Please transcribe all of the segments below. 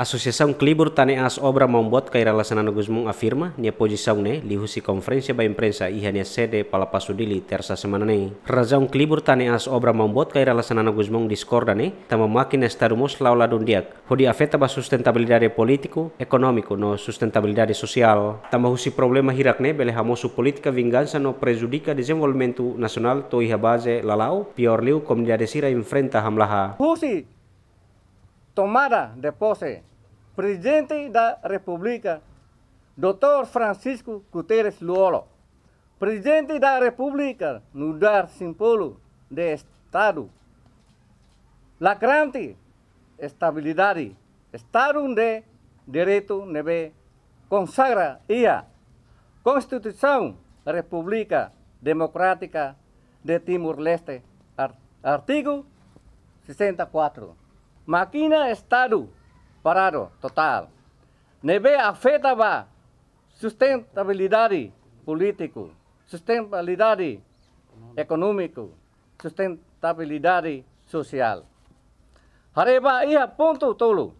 Klibur Tane as obra membuat kaira lasanan Gusmung afirma nia posição ne lihusi konferensi ba imprensa iha nia sede palapasudili tersa semana ne. Klibur Tane as obra membuat kaira lasanan Gusmung diskorda ne tama makin estarmos laula dundiak. Hodi afeta ba sustentabilidade politiku, ekonomiku no sustentabilidade sosial, Tama husi problema hirak ne bele hamosu politika vingansa no prejudika desenvolvimento nasional to iha base lalau pior liu komunidade sira infrenta hamlaha. Husi tomada depose. presidente da República, Dr. Francisco Guterres Luolo, presidente da República, no dar símbolo de Estado. La grande estabilidade, Estado de Direito neve consagra ia Constituição República Democrática de Timor-Leste, artigo 64. Máquina Estado parado, total. Neve afetava sustentabilidade político, sustentabilidade econômico, sustentabilidade social. Hareba ia ponto tolo.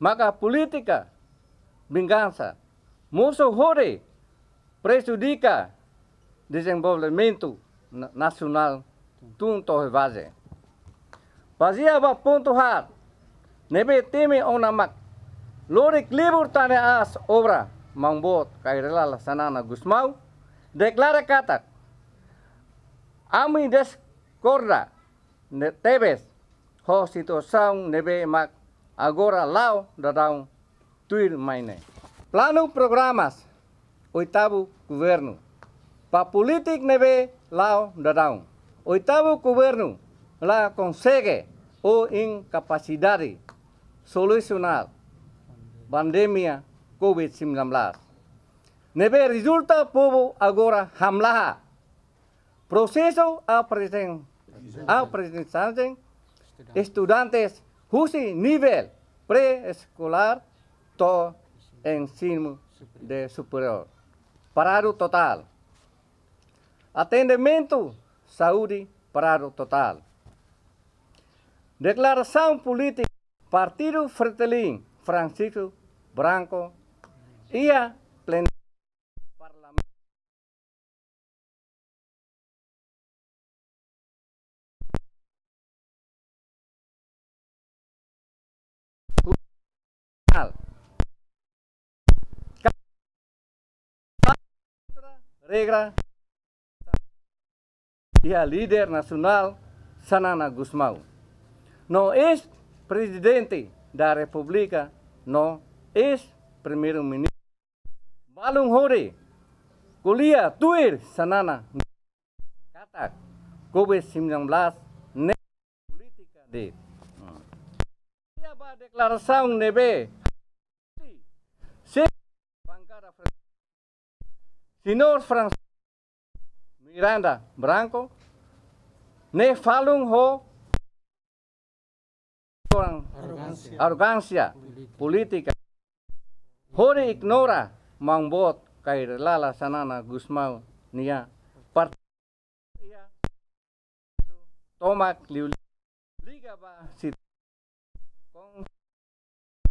Maka política, vingança, musuh hore, prejudica desenvolvimento nacional tunto base Fazia ponto hard. Nebe timi on namak. libur tane as obra mangbot kairela la sanana gusmau. Declara katak. Ami des korda ne tebes. Ho nebe mak agora lao dadão tuir maine. Plano programas oitabu governo. Pa politik nebe lao dadão. oitabu governo la consegue o incapacidade solucionar pandemia COVID-19. never resulta povo agora hamla Proceso a presen estudiantes presentación estudantes nivel preescolar to ensino de superior. Parado total. Atendimento saúde parado total. Declaración política Partido Fratelin Francisco Branco ia plenario parlamento regra dia líder nacional Sanana Gusmão. No é presidente de la República no es primer ministro. Balung hore, Kulia, tuir sanana. Kata COVID-19 ne política de. Dia ba deklarasão nebe. Se bancada Francisco Miranda Branco ne Falun Hore. orang arrogancia politika. Hore ignora mangbot kair lala sanana gusmau nia part tomak liu liga ba sit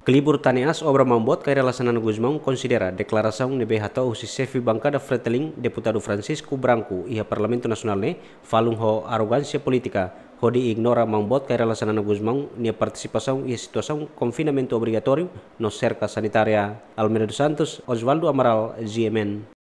Kelibur taneas obra membuat kai relasanan konsidera considera yang lebih behato usi sefi Bangka da Fretling deputado Francisco Branco ia Parlamento Nasional ne falung ho arogansia politika Rodi ignora membuat que a relação anu Guzmão niya a participação e a situação confinamento obrigatório no cerca sanitaria. Almeida dos Santos, Osvaldo Amaral, GMN.